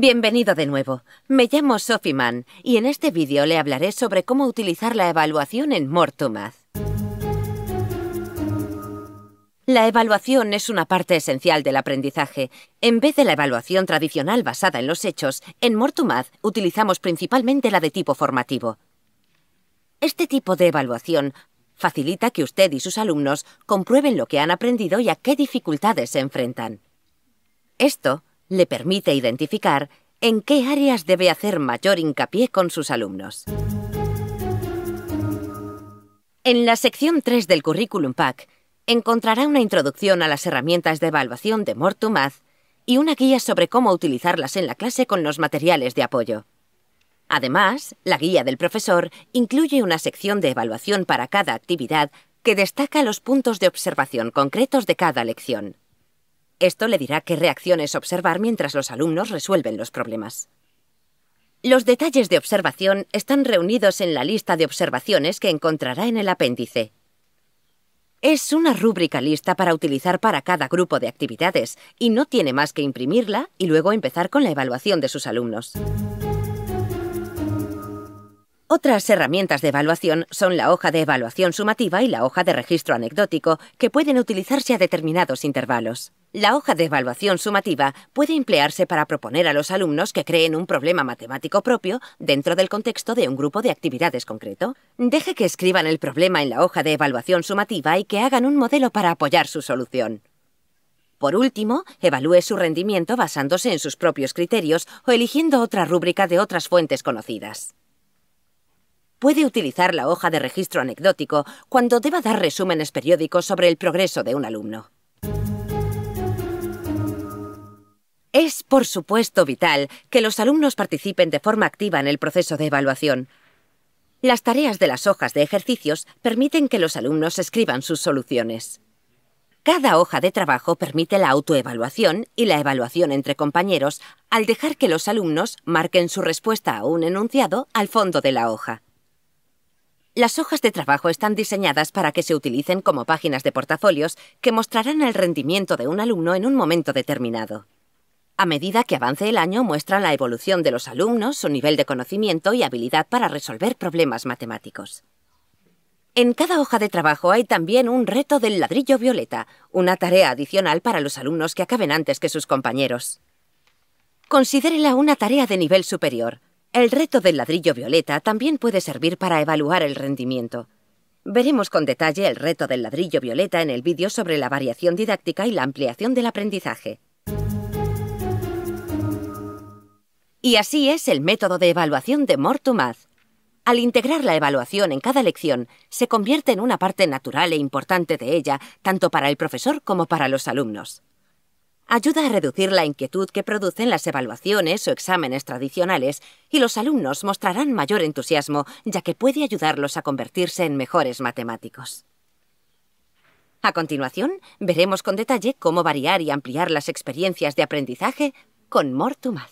Bienvenido de nuevo. Me llamo Sophie Mann y en este vídeo le hablaré sobre cómo utilizar la evaluación en Mortumath. La evaluación es una parte esencial del aprendizaje. En vez de la evaluación tradicional basada en los hechos, en Mortumath utilizamos principalmente la de tipo formativo. Este tipo de evaluación facilita que usted y sus alumnos comprueben lo que han aprendido y a qué dificultades se enfrentan. Esto le permite identificar en qué áreas debe hacer mayor hincapié con sus alumnos. En la sección 3 del Curriculum Pack encontrará una introducción a las herramientas de evaluación de More to Math y una guía sobre cómo utilizarlas en la clase con los materiales de apoyo. Además, la guía del profesor incluye una sección de evaluación para cada actividad que destaca los puntos de observación concretos de cada lección. Esto le dirá qué reacciones observar mientras los alumnos resuelven los problemas. Los detalles de observación están reunidos en la lista de observaciones que encontrará en el apéndice. Es una rúbrica lista para utilizar para cada grupo de actividades y no tiene más que imprimirla y luego empezar con la evaluación de sus alumnos. Otras herramientas de evaluación son la hoja de evaluación sumativa y la hoja de registro anecdótico, que pueden utilizarse a determinados intervalos. La hoja de evaluación sumativa puede emplearse para proponer a los alumnos que creen un problema matemático propio dentro del contexto de un grupo de actividades concreto. Deje que escriban el problema en la hoja de evaluación sumativa y que hagan un modelo para apoyar su solución. Por último, evalúe su rendimiento basándose en sus propios criterios o eligiendo otra rúbrica de otras fuentes conocidas. Puede utilizar la hoja de registro anecdótico cuando deba dar resúmenes periódicos sobre el progreso de un alumno. Es, por supuesto, vital que los alumnos participen de forma activa en el proceso de evaluación. Las tareas de las hojas de ejercicios permiten que los alumnos escriban sus soluciones. Cada hoja de trabajo permite la autoevaluación y la evaluación entre compañeros al dejar que los alumnos marquen su respuesta a un enunciado al fondo de la hoja. Las hojas de trabajo están diseñadas para que se utilicen como páginas de portafolios que mostrarán el rendimiento de un alumno en un momento determinado. A medida que avance el año muestran la evolución de los alumnos, su nivel de conocimiento y habilidad para resolver problemas matemáticos. En cada hoja de trabajo hay también un reto del ladrillo violeta, una tarea adicional para los alumnos que acaben antes que sus compañeros. Considérela una tarea de nivel superior, el reto del ladrillo violeta también puede servir para evaluar el rendimiento. Veremos con detalle el reto del ladrillo violeta en el vídeo sobre la variación didáctica y la ampliación del aprendizaje. Y así es el método de evaluación de More Math. Al integrar la evaluación en cada lección, se convierte en una parte natural e importante de ella, tanto para el profesor como para los alumnos ayuda a reducir la inquietud que producen las evaluaciones o exámenes tradicionales y los alumnos mostrarán mayor entusiasmo ya que puede ayudarlos a convertirse en mejores matemáticos. A continuación, veremos con detalle cómo variar y ampliar las experiencias de aprendizaje con Mortumaz.